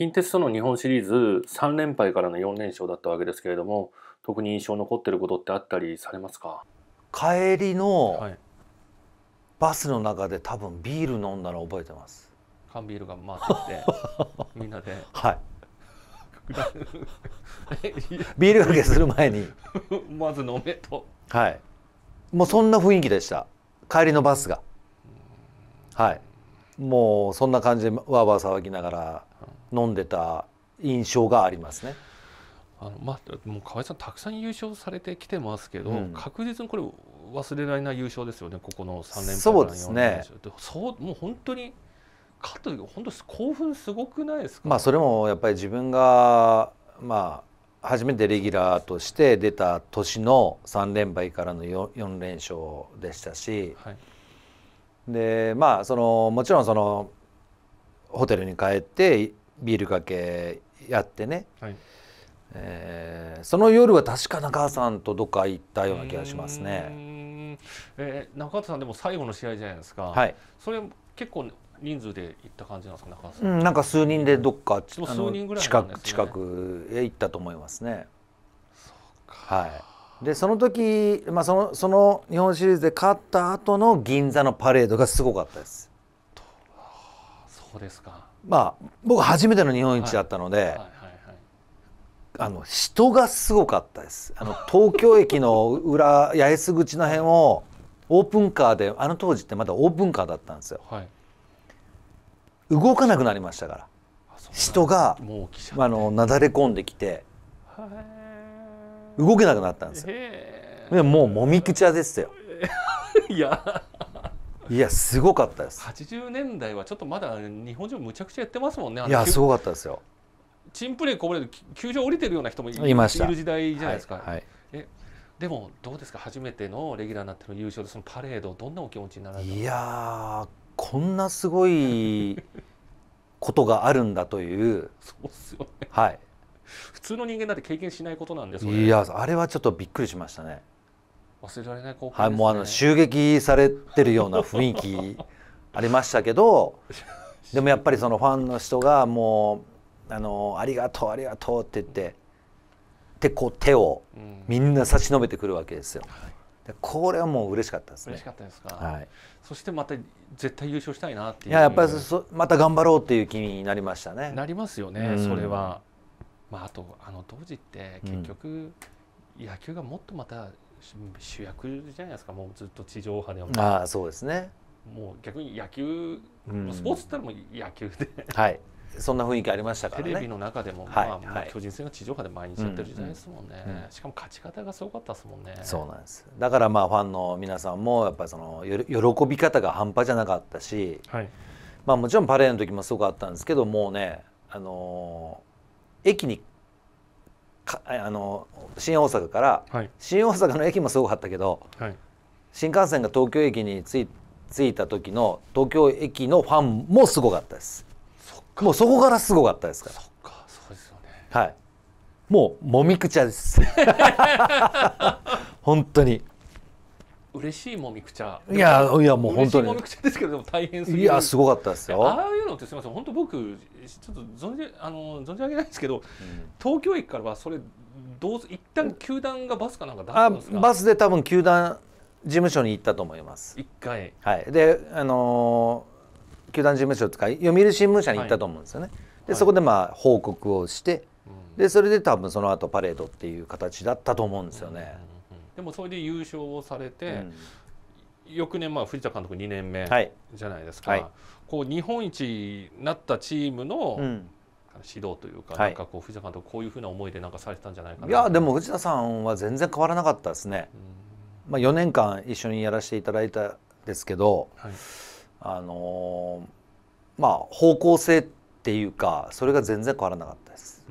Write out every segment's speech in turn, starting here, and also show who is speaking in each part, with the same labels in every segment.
Speaker 1: 近鉄との日本シリーズ3連敗からの4連勝だったわけですけれども特に印象残ってることってあったりされますか
Speaker 2: 帰りのバスの中で多分ビール飲んだの覚えてます
Speaker 1: 缶ビールが回って
Speaker 2: きて みんなではい
Speaker 1: ビールがけする前にまず飲めと
Speaker 2: はいもうそんな雰囲気でした帰りのバスがはいもうそんな感じでわーわー騒ぎながら飲んでた印象がありますね。
Speaker 1: あのまあ、もう河合さん、たくさん優勝されてきてますけど、うん、確実にこれ、忘れられない優勝ですよね、ここの3連覇そうですねそうもう本当に勝った時本当に興奮すごくないですか、ま
Speaker 2: あ、それもやっぱり自分が、まあ、初めてレギュラーとして出た年の3連敗からの 4, 4連勝でしたし、はい、でまあそのもちろんそのホテルに帰ってビールかけやってね、はいえー、その夜は確か中畑さんとどっか行ったような気がします
Speaker 1: ね。えー、中畑さんでも最後の試合じゃないですか、はい、それ結構人数で行った感じなんですか中畑さん、うん、なんか数人
Speaker 2: でどっか、数人ぐらい、ね、近く近くへ行ったと思いますね。はいでその時、まあ、そのその日本シリーズで勝った後の銀座のパレードがすごかったです。
Speaker 1: そうですか
Speaker 2: まあ僕初めての日本一だったので、あの人がすごかったですあの東京駅の裏八重洲口の辺をオープンカーであの当時ってまだオープンカーだったんですよ、はい、動かなくなりましたから人があのなだれ込んできて動けなくなったんですよでもうもみくちゃですよ
Speaker 1: いや
Speaker 2: いやすごかったで
Speaker 1: す80年代はちょっとまだ日本人むちゃくちゃやってますもんねいやすごかったですよチンプレーこぼれて球場降りてるような人もいいましたいる時代じゃないですか、はいはい、えでもどうですか初めてのレギュラーになっての優勝でそのパレードどんなお気持ちになられたいや
Speaker 2: こんなすごいことがあるんだというそうっすよねはい
Speaker 1: 普通の人間だって経験しないことなんですいやあ
Speaker 2: れはちょっとびっくりしま
Speaker 1: したね忘れられない光景、ね、はい、もうあの
Speaker 2: 襲撃されてるような雰囲気 ありましたけどでもやっぱりそのファンの人がもう「あのありがとうありがとう」って言ってでこう手をみんな差し伸べてくるわけですよ。うん、これはもう嬉しかったですね。嬉しかったですか。はい。
Speaker 1: そしてまた絶対優勝したいなっていう。いややっぱりそまた頑張ろうっていう気になりましたね。なりますよね。うん、それは。まああとあの当時って結局、野球がもっとまた主役じゃないですかもうずっと地上波でもああそうですねもう逆に野球、うん、スポーツってのも野球ではいそんな雰囲気ありましたから、ね、テレビの中でも、はい、まあ、まあ、巨人戦が地上波で毎日やってる時代ですもんね、うんうん、しかも勝ち方がすごかったですもんねそうなんで
Speaker 2: すだからまあファンの皆さんもやっぱりその喜び方が半端じゃなかったし、はい、まあもちろんパレードの時もすごかったんですけどもうねあのー、駅にあの新大阪から、はい、新大阪の駅もすごかったけど、はい、新幹線が東京駅に着いた時の東京駅のファンもすごかったですもうそこからすごかったですからそっかそうですよねはいもうもみくちゃです 本当に
Speaker 1: 嬉しいもみくちゃいやいやもう本当にもみくちゃですけど大変すぎるいやすごかったですよああいうのってすみません本当僕ちょっと存じあの存じ上げないですけど、うん、東京駅からはそれどう一旦球団がバスかなんか出すんで
Speaker 2: すかバスで多分球団事務所に行ったと思います一回はいであのー、球団事務所とか読売新聞社に行ったと思うんですよね、はい、で、そこでまあ報告をして、でそれで多分その後パレードっていう形だったと思うんですよね、うん
Speaker 1: でもそれで優勝をされて、うん、翌年、まあ、藤田監督2年目じゃないですか、はい、こう日本一になったチームの、指導というか、なんかこう藤田監督こういうふうな思いでなんかされてたんじゃないかないやでも
Speaker 2: 藤田さんは全然変わらなかったですね、うん、まあ、4年間一緒にやらせていただいたですけど、はい、あのー、まあ方向性っていうかそれが全然変わらなかったです、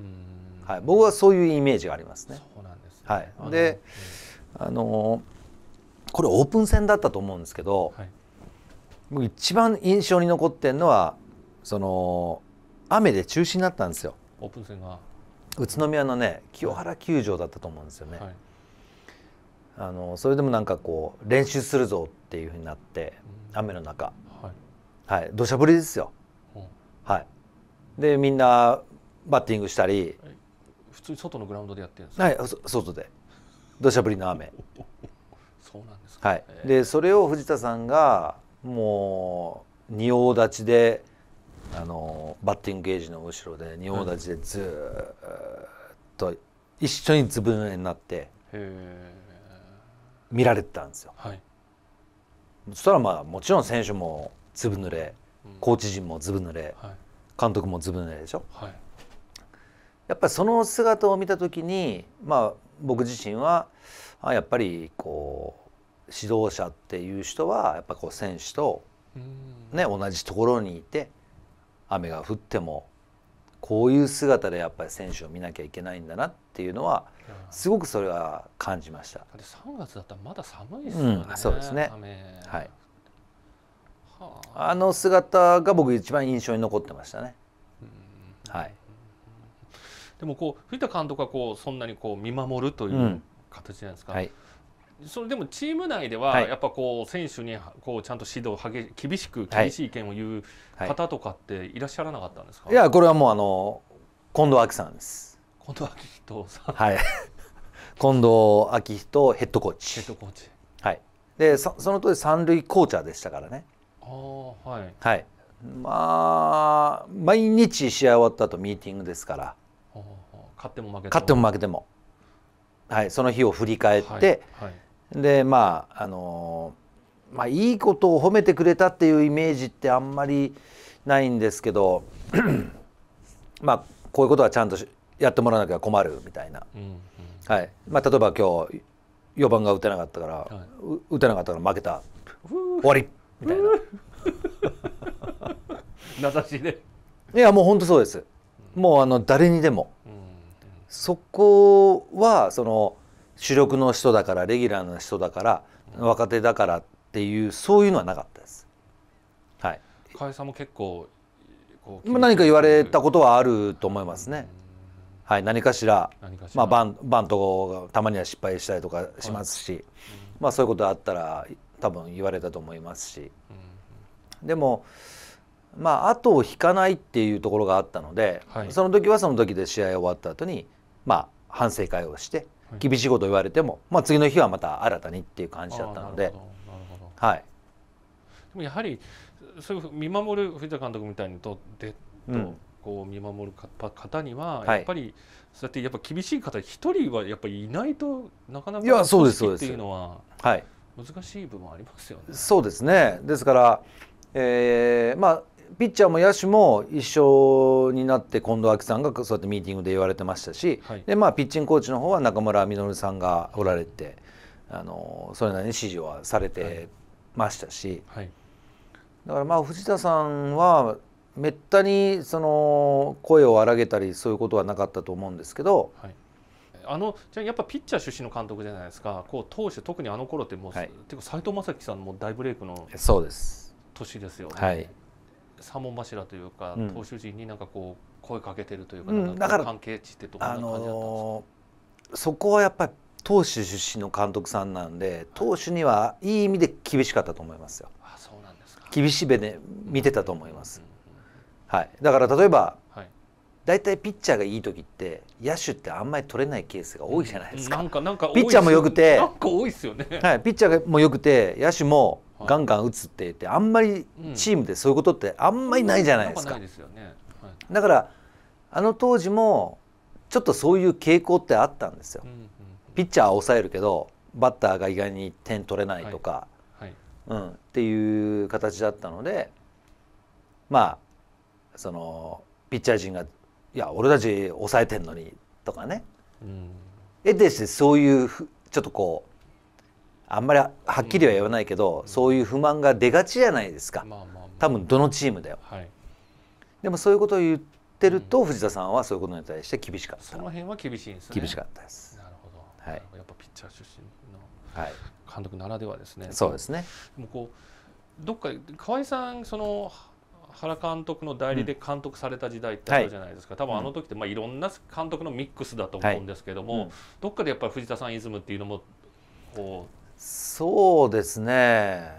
Speaker 2: はい、僕はそういうイメージがありますねそうなんです、ね、はいで、うんあのこれオープン戦だったと思うんですけど、はい、僕一番印象に残ってるのはその雨で中止になったんですよオープン戦が宇都宮のね清原球場だったと思うんですよね、はい、あのそれでもなんかこう練習するぞっていうふうになって雨の中、はい、土砂降りですよ、うん、はいでみんなバッティングしたり
Speaker 1: 普通に外のグラウンドでやってるんですかはい
Speaker 2: 外で土砂降りの雨そうなんですはい、でそれを藤田さんがもう仁王立ちであのバッティングゲージの後ろで仁王立ちでずっと一緒にずぶ濡れになって見られてたんですよ。はい、そしたらまあもちろん選手もずぶ濡れコーチ陣もずぶ濡れ、はい、監督もずぶ濡れでしょ。はい、やっぱりその姿を見た時にまあ僕自身はやっぱりこう指導者っていう人はやっぱこう選手と、ね、同じところにいて雨が降ってもこういう姿でやっぱり選手を見なきゃいけないんだなっていうのはすごくそれは感じました。
Speaker 1: 3月だったらまだ寒いですよね。うん、そうですね。
Speaker 2: はい。はあ、あの姿が僕一番印象に残ってましたね。
Speaker 1: はい。でもこう藤田監督はこうそんなにこう見守るという形じゃないですか。うんはい、それでもチーム内ではやっぱこう選手にこうちゃんと指導激厳しく厳しい意見を言う方とかっていらっしゃらなかったんですか、
Speaker 2: はい、いやこれはもうあの近藤明さんです近藤明人さんはい 近藤明人ヘッドコーチヘッドコーチはいでそその当時三塁コーチャーでしたからね
Speaker 1: ああはい、
Speaker 2: はい、まあ毎日試合終わった後ミーティングですから
Speaker 1: 勝っても負けても勝って
Speaker 2: も負けても、はい、その日を振り返って、はいはい、でまああのまあ、いいことを褒めてくれたっていうイメージってあんまりないんですけど まあこういうことはちゃんとやってもらわなきゃ困るみたいな、うんうん、はいまあ、例えば今日4番が打てなかったから、はい、打てなかったから負けた終わりみたいな優 しいねいやもう本当そうですもうあの誰にでも、そこはその主力の人だからレギュラーの人だから若手だからっていうそういうのはなかったです。はい、
Speaker 1: 会社も結構こう何か言われ
Speaker 2: たことはあると思いますね。はい、何かしらまあ、バンバントたまには失敗したりとかしますし、はい、まあ、そういうことあったら多分言われたと思いますし、でもまあ、後を引かないっていうところがあったので、はい、その時はその時で試合終わった後にまあ、反省会をして厳しいこと言われても、はい、まあ、次の日はまた新たにっていう感じだったので。はい、で
Speaker 1: もやはりそういう見守る藤田監督みたいにとでと、こう見守る方にはやっぱり、はい、そうやってやっぱ厳しい方一人はやっぱりいないとなかなかいやそうですそうですっていうのは難しい部分ありますよね。
Speaker 2: そうですねですから、えー、まあピッチャーも野手も一緒になって近藤明さんがそうやってミーティングで言われてましたし、はい、でまあ、ピッチングコーチの方は中村稔さんがおられてあのそれなりに指示はされてましたし、はい、だからまあ藤田さんはめったにその声を荒げたりそういうことはなかったと思うんですけど。はい
Speaker 1: あのじゃやっぱピッチャー出身の監督じゃないですか、こう当手、特にあの頃ってもう、はい、てか藤正樹さんも大ブレイクの年ですよね。はい、三本柱というか、投手陣になんかこう声かけてるというか,、だから関係値ってどんな感じだったんで
Speaker 2: すか、あのー、そこはやっぱり投手出身の監督さんなんで投手にはいい意味で厳しかったと思いますよ。
Speaker 1: あそうなんで
Speaker 2: すか厳しい目で見てたと思います。はい、だから例えば、はい、大体ピッチャーがいい時って野手ってあんまり取れないケースが多いじゃな
Speaker 1: いですか。なんかなんかピッチャーもよくてなんか多いですよね、はい、ピ
Speaker 2: ッチャーもよくて野手もガンガン打つって言ってあんまりチームでそういうことってあんまりないじゃないですか。だからあの当時もちょっとそういう傾向ってあったんですよ。ピッチャーは抑えるけどバッターが意外に点取れないとか、はいはい、うん、っていう形だったのでまあそのピッチャー陣が「いや俺たち抑えてんのに」とかね。うん、得てしてそういうちょっとこうあんまりはっきりは言わないけど、うん、そういう不満が出がちじゃないですか、まあまあまあ、多分どのチームだよ、はい、でもそういうことを言ってると、藤田さんはそういうこ
Speaker 1: とに対して厳しかったその辺は厳しいんです、ね、厳しかったですなるほど、はい、やっぱピッチャー出身の監督ならではですね、はい、そうですねでもこうどっか河合さんその原監督の代理で監督された時代ってあるじゃないですか、うん、多分あの時ってまあいろんな監督のミックスだと思うんですけども、はいうん、どっかでやっぱり藤田さんイズムっていうのもこう
Speaker 2: そうですね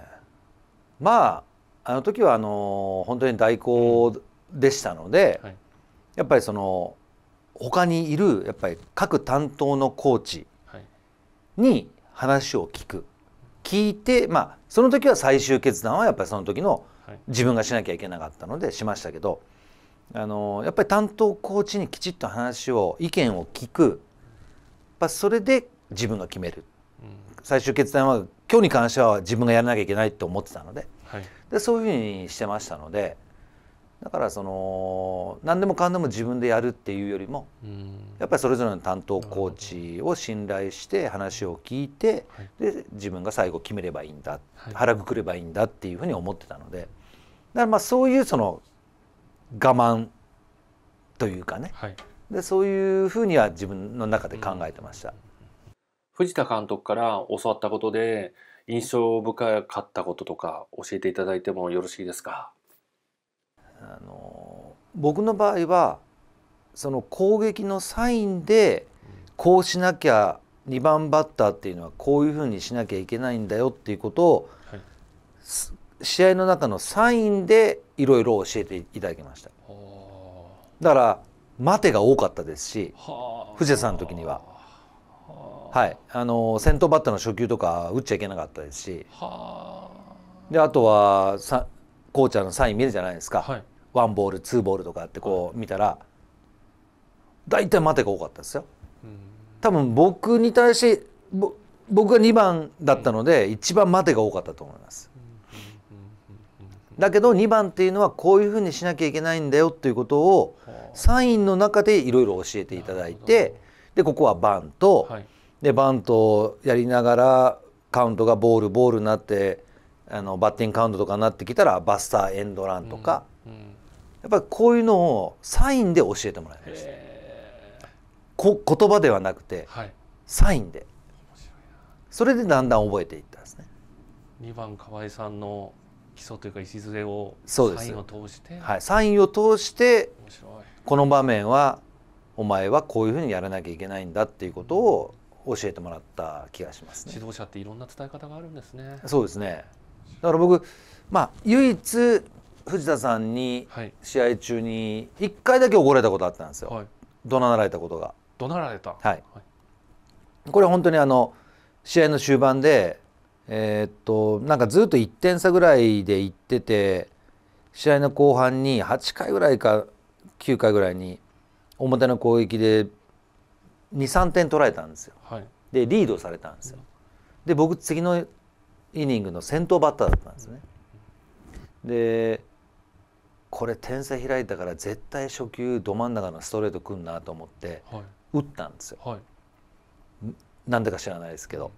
Speaker 2: まああの時はあの本当に代行でしたので、うんはい、やっぱりその他にいるやっぱり各担当のコーチに話を聞く聞いてまあその時は最終決断はやっぱりその時の自分がしなきゃいけなかったのでしましたけどあのやっぱり担当コーチにきちっと話を意見を聞くやっそれで自分が決める最終決断は今日に関しては自分がやらなきゃいけないと思ってたのではい、でそういうふうにしてましたのでだからその何でもかんでも自分でやるっていうよりも、うん、やっぱりそれぞれの担当コーチを信頼して話を聞いて、はい、で自分が最後決めればいいんだ、はい、腹くくればいいんだっていうふうに思ってたのでだからまあそういうその我慢というかね、でそういうふうには自分の中で考えてました。うん
Speaker 1: 藤田監督から教わったことで印象深かったこととか教えていただいてもよろしいですか
Speaker 2: あの僕の場合はその攻撃のサインでこうしなきゃ2番バッターっていうのはこういうふうにしなきゃいけないんだよっていうことを、はい、試合の中のサインでいろいろ教えていただきましただから待てが多かったですし藤田さんの時にははい、あの先頭バッターの初球とか打っちゃいけなかったですしであとはさコーチャーのサイン見るじゃないですか、はい、ワンボールツーボールとかってこう見たら大体待てが多かったですよ。多分僕に対し僕が2番だったので一番待てが多かったと思います。だけど2番っていうのはこういうふうにしなきゃいけないんだよっていうことをサインの中でいろいろ教えていただいてでここはバンと、はい、でバントをやりながらカウントがボールボールになってあのバッティングカウントとかになってきたらバスターエンドランとか、うんうん、やっぱりこういうのをサインで教えてもらい
Speaker 1: ました
Speaker 2: こ言葉ではなくて、はい、サインでそれでだんだん覚えていったん
Speaker 1: ですね2番河合さんの基礎というか礎をサインを通して、は
Speaker 2: い、サインを通してこの場面はお前はこういうふうにやらなきゃいけないんだっていうことを教えてもらった気がします、ね、
Speaker 1: 指導者っていろんな伝え方があるんですね。そ
Speaker 2: うですね。だから僕まあ唯一藤田さんに試合中に一回だけ怒られたことあったんですよ。はい、怒鳴られたことが。怒鳴られた。はい。はい、これ本当にあの試合の終盤でえー、っとなんかずっと1点差ぐらいで行ってて試合の後半に8回ぐらいか9回ぐらいに表の攻撃で23点取られたんですよ、はい、でリードされたんですよで僕次のイニングの先頭バッターだったんですねでこれ点差開いたから絶対初球ど真ん中のストレートくんなと思って、打ったんですよ、はい、なんでか知らないですけど、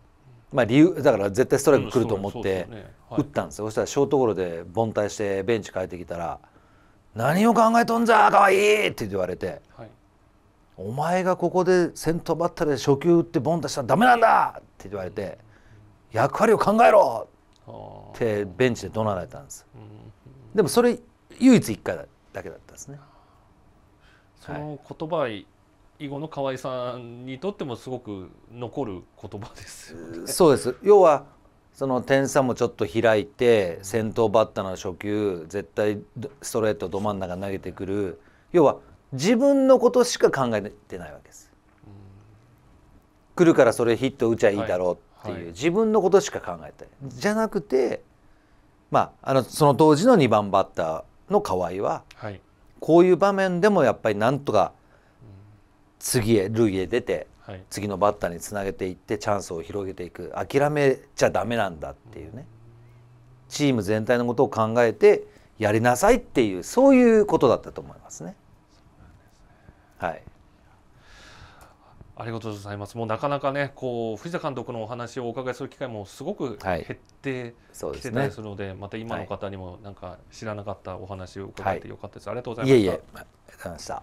Speaker 2: まあ、理由だから絶対ストライクくると思って打ったんですよ、そしたらショートゴロで凡退してベンチ帰ってきたら「何を考えとんじゃかわいい!」って言われて、はいお前がここで先頭バッターで初球打ってボン出したらダメなんだ!」って言われて「役割を考えろ!」ってベンチで怒鳴られたんですでもそれ唯一一回だけだったんですね
Speaker 1: その言葉、はい、以後の河合さんにとってもすごく残る言葉です、ね、そう
Speaker 2: です要はその点差もちょっと開いて先頭バッターの初球絶対ストレートど真ん中投げてくる要は自分のことしか考えてないわけです。来るからそれヒット打ちゃいいだろうっていう、はいはい、自分のことしか考えてない。じゃなくて、まあ、あのその当時の2番バッターの河合は、はい、こういう場面でもやっぱりなんとか次へ塁へ出て、次のバッターにつなげていってチャンスを広げていく諦めちゃダメなんだっていうね、チーム全体のことを考えてやりなさいっていうそういうことだったと思いますね。はい
Speaker 1: ありがとうございます。もうなかなかね、こう藤田監督のお話をお伺いする機会もすごく減ってきてたりするので、はいでね、また今の方にもなんか知らなかったお話を伺ってよかったです。はい、ありがとうございました。いえいえあり
Speaker 2: がとうございました。